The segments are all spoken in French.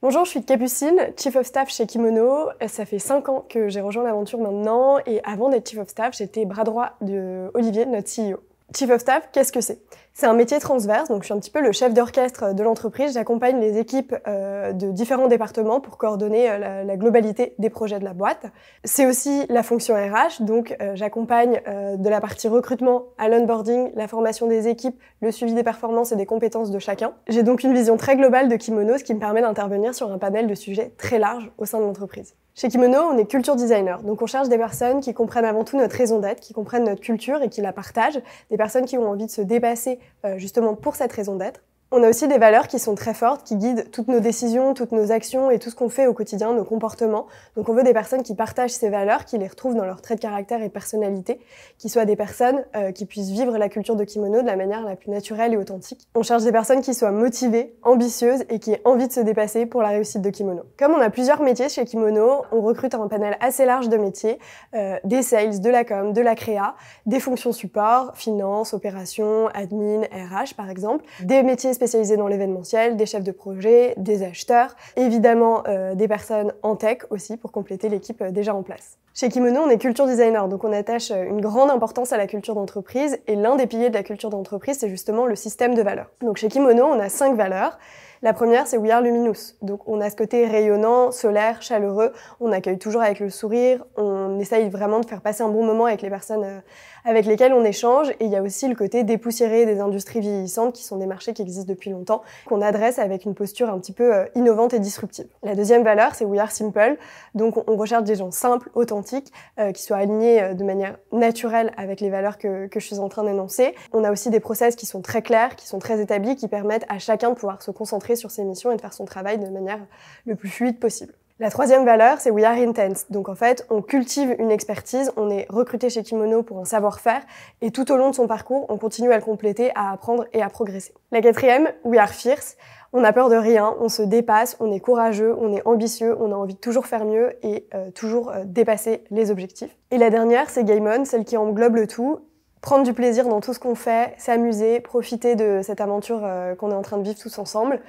Bonjour, je suis Capucine, Chief of Staff chez Kimono. Ça fait 5 ans que j'ai rejoint l'aventure maintenant et avant d'être Chief of Staff, j'étais bras droit de Olivier, notre CEO. Chief of Staff, qu'est-ce que c'est c'est un métier transverse, donc je suis un petit peu le chef d'orchestre euh, de l'entreprise. J'accompagne les équipes euh, de différents départements pour coordonner euh, la, globalité des projets de la boîte. C'est aussi la fonction RH, donc j'accompagne de la partie recrutement à l'onboarding, la formation des équipes, le suivi des performances et des compétences de chacun. J'ai donc une vision très globale de Kimono, ce qui me permet d'intervenir sur un panel de sujets très large au sein de l'entreprise. Chez Kimono, on est culture designer, donc on cherche des personnes qui comprennent avant tout notre raison d'être, qui comprennent notre culture et qui la partagent, des personnes qui ont envie de se dépasser euh, justement pour cette raison d'être. On a aussi des valeurs qui sont très fortes, qui guident toutes nos décisions, toutes nos actions et tout ce qu'on fait au quotidien, nos comportements. Donc on veut des personnes qui partagent ces valeurs, qui les retrouvent dans leurs traits de caractère et personnalité, qui soient des personnes euh, qui puissent vivre la culture de kimono de la manière la plus naturelle et authentique. On cherche des personnes qui soient motivées, ambitieuses et qui aient envie de se dépasser pour la réussite de kimono. Comme on a plusieurs métiers chez Kimono, on recrute un panel assez large de métiers, euh, des sales, de la com, de la créa, des fonctions support, finance, opération, admin, RH par exemple, des métiers spécialisés dans l'événementiel, des chefs de projet, des acheteurs, évidemment euh, des personnes en tech aussi pour compléter l'équipe euh, déjà en place. Chez Kimono, on est culture designer, donc on attache euh, une grande importance à la culture d'entreprise et l'un des piliers de la culture d'entreprise, c'est justement le système de valeurs. Donc chez Kimono, on a cinq valeurs. La première, c'est We Are Luminous. Donc on a ce côté rayonnant, solaire, chaleureux. On accueille toujours avec le sourire. On essaye vraiment de faire passer un bon moment avec les personnes euh, avec lesquelles on échange. Et il y a aussi le côté dépoussiéré des industries vieillissantes, qui sont des marchés qui existent depuis longtemps, qu'on adresse avec une posture un petit peu euh, innovante et disruptive. La deuxième valeur, c'est We Are Simple. Donc on recherche des gens simples, authentiques, euh, qui soient alignés de manière naturelle avec les valeurs que, que je suis en train d'énoncer. On a aussi des process qui sont très clairs, qui sont très établis, qui permettent à chacun de pouvoir se concentrer sur ses missions et de faire son travail de manière le plus fluide possible. La troisième valeur, c'est We Are Intense. Donc en fait, on cultive une expertise, on est recruté chez Kimono pour un savoir-faire, et tout au long de son parcours, on continue à le compléter, à apprendre et à progresser. La quatrième, We Are Fierce. On a peur de rien, on se dépasse, on est courageux, on est ambitieux, on a envie de toujours faire mieux et euh, toujours euh, dépasser les objectifs. Et la dernière, c'est Game celle qui englobe le tout prendre du plaisir dans tout ce qu'on fait, s'amuser, profiter de cette aventure euh, qu'on est en train de vivre tous ensemble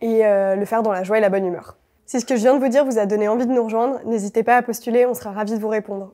et euh, le faire dans la joie et la bonne humeur. Si ce que je viens de vous dire vous a donné envie de nous rejoindre, n'hésitez pas à postuler, on sera ravis de vous répondre.